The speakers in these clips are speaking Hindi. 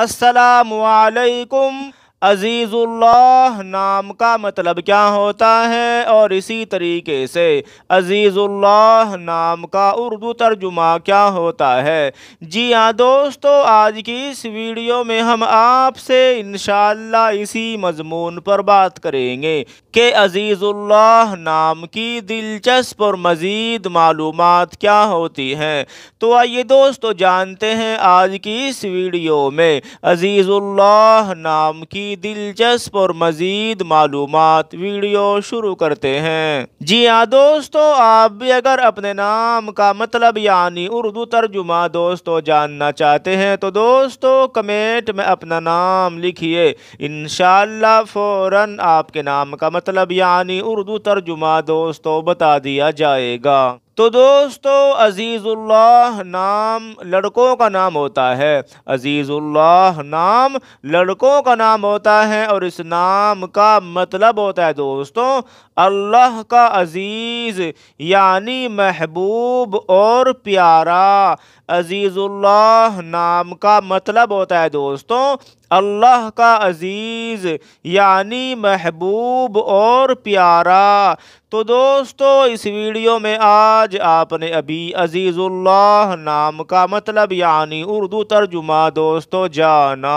असलकुम अज़ीज़ुल्लाह नाम का मतलब क्या होता है और इसी तरीके से अज़ीज़ुल्लाह नाम का उर्दू तर्जुमा क्या होता है जी हाँ दोस्तों आज की इस वीडियो में हम आपसे इन इसी मजमून पर बात करेंगे के अज़ीज़ुल्लाह नाम की दिलचस्प और मज़ीद मालूम क्या होती हैं तो आइए दोस्तों जानते हैं आज की इस वीडियो में अज़ीज़ुल्लाह नाम की दिलचस्प और मज़ीद मालूम वीडियो शुरू करते हैं जी हाँ दोस्तों आप भी अगर अपने नाम का मतलब यानी उर्दू तर्जुमा दोस्तों जानना चाहते हैं तो दोस्तों कमेंट में अपना नाम लिखिए इन फ़ौरन आपके नाम का मतलब मतलब यानी उर्दू तर्जुमा दोस्तों बता दिया जाएगा तो दोस्तों अज़ीज़ुल्लाह नाम लड़कों का नाम होता है अज़ीज़ुल्लाह नाम लड़कों का नाम होता है और इस नाम का मतलब होता है दोस्तों अल्लाह का अज़ीज़ यानी महबूब और प्यारा अज़ीज़ुल्लाह नाम का मतलब होता है दोस्तों अल्लाह का अज़ीज़ यानी महबूब और प्यारा तो दोस्तों इस वीडियो में आज आज आपने अभी अजीज़ुल्लाह नाम का मतलब यानी उर्दू तर्जुमा दोस्तों जाना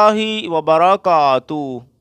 वबरकू